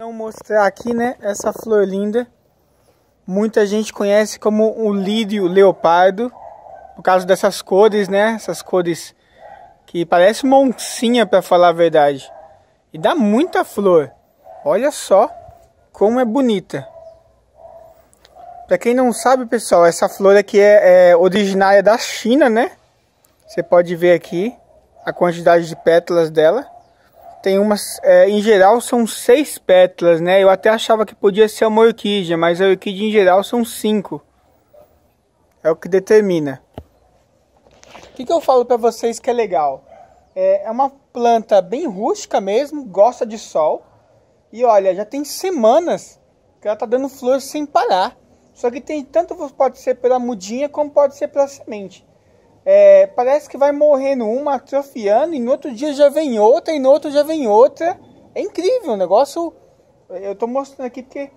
Então mostrar aqui, né, essa flor linda. Muita gente conhece como o lírio leopardo, por causa dessas cores, né? Essas cores que parece uma oncinha, para falar a verdade. E dá muita flor. Olha só como é bonita. Para quem não sabe, pessoal, essa flor aqui é, é originária da China, né? Você pode ver aqui a quantidade de pétalas dela tem umas, é, em geral são seis pétalas, né? Eu até achava que podia ser uma orquídea, mas a orquídea em geral são cinco. É o que determina. O que, que eu falo para vocês que é legal? É, é uma planta bem rústica mesmo, gosta de sol. E olha, já tem semanas que ela tá dando flores sem parar. Só que tem tanto pode ser pela mudinha como pode ser pela semente é, parece que vai morrendo uma, atrofiando, e no outro dia já vem outra, e no outro já vem outra. É incrível o negócio. Eu estou mostrando aqui porque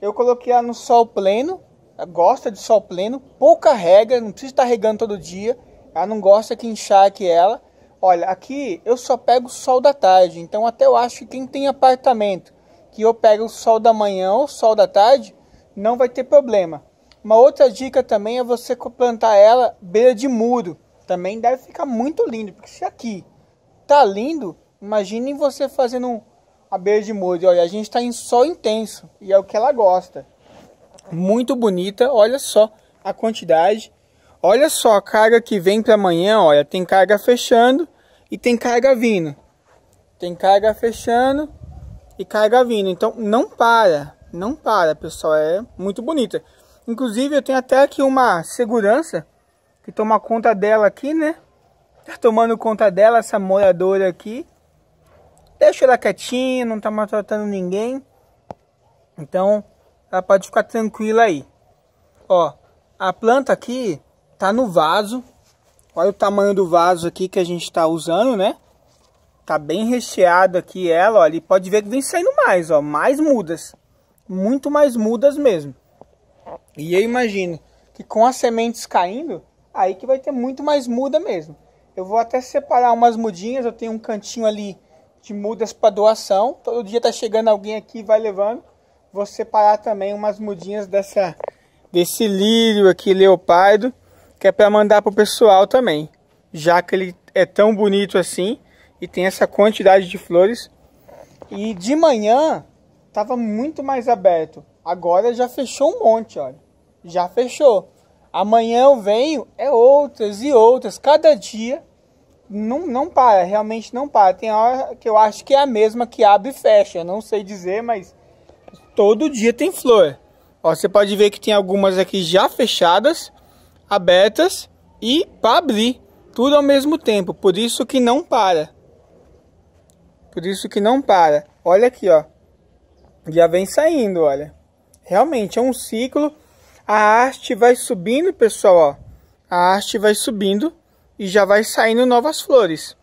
eu coloquei ela no sol pleno. Ela gosta de sol pleno, pouca regra, não precisa estar regando todo dia. Ela não gosta que encharque ela. Olha, aqui eu só pego o sol da tarde, então até eu acho que quem tem apartamento que eu pego o sol da manhã ou sol da tarde, não vai ter problema. Uma outra dica também é você plantar ela beira de muro. Também deve ficar muito lindo, porque se aqui tá lindo, imagine você fazendo a beira de muro. olha, a gente está em sol intenso e é o que ela gosta. Muito bonita, olha só a quantidade. Olha só a carga que vem para amanhã, olha, tem carga fechando e tem carga vindo. Tem carga fechando e carga vindo. Então não para, não para, pessoal, é muito bonita. Inclusive eu tenho até aqui uma segurança que toma conta dela aqui, né? Tá tomando conta dela, essa moradora aqui. Deixa ela quietinha, não tá maltratando ninguém. Então, ela pode ficar tranquila aí. Ó, a planta aqui tá no vaso. Olha o tamanho do vaso aqui que a gente tá usando, né? Tá bem recheado aqui ela, ó. Ali pode ver que vem saindo mais, ó. Mais mudas. Muito mais mudas mesmo. E eu imagino que com as sementes caindo, aí que vai ter muito mais muda mesmo. Eu vou até separar umas mudinhas, eu tenho um cantinho ali de mudas para doação. Todo dia tá chegando alguém aqui e vai levando. Vou separar também umas mudinhas dessa desse lírio aqui leopardo, que é para mandar pro pessoal também. Já que ele é tão bonito assim e tem essa quantidade de flores. E de manhã tava muito mais aberto. Agora já fechou um monte, olha. Já fechou. Amanhã eu venho, é outras e outras. Cada dia não, não para, realmente não para. Tem hora que eu acho que é a mesma que abre e fecha. Não sei dizer, mas todo dia tem flor. Ó, você pode ver que tem algumas aqui já fechadas, abertas e para abrir. Tudo ao mesmo tempo, por isso que não para. Por isso que não para. Olha aqui, ó. Já vem saindo, olha. Realmente é um ciclo. A haste vai subindo, pessoal, ó. A haste vai subindo e já vai saindo novas flores.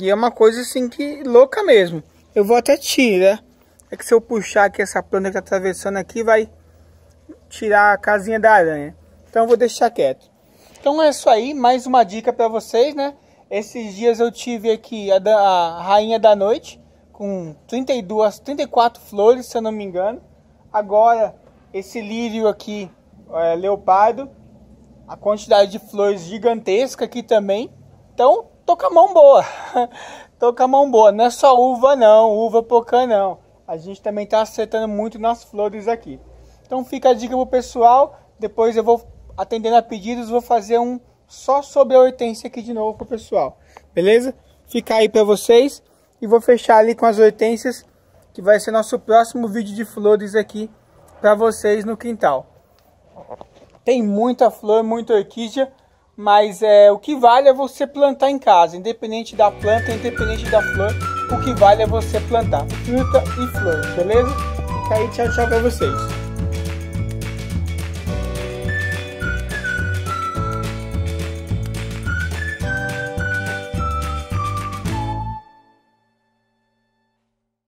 E é uma coisa assim que louca mesmo. Eu vou até tirar. É que se eu puxar aqui essa planta que tá atravessando aqui, vai tirar a casinha da aranha. Então eu vou deixar quieto. Então é isso aí, mais uma dica para vocês, né? Esses dias eu tive aqui a, da, a rainha da noite com 32, 34 flores, se eu não me engano. Agora, esse lírio aqui, é, leopardo, a quantidade de flores gigantesca aqui também. Então, tô com a mão boa. tô com a mão boa. Não é só uva não, uva pocã não. A gente também tá acertando muito nas flores aqui. Então fica a dica pro pessoal. Depois eu vou atendendo a pedidos, vou fazer um só sobre a hortênsia aqui de novo pro pessoal. Beleza? Fica aí para vocês e vou fechar ali com as hortênsias que vai ser nosso próximo vídeo de flores aqui para vocês no quintal. Tem muita flor, muita orquídea, mas é, o que vale é você plantar em casa, independente da planta, independente da flor, o que vale é você plantar fruta e flor, beleza? Fica aí, tchau, tchau para vocês.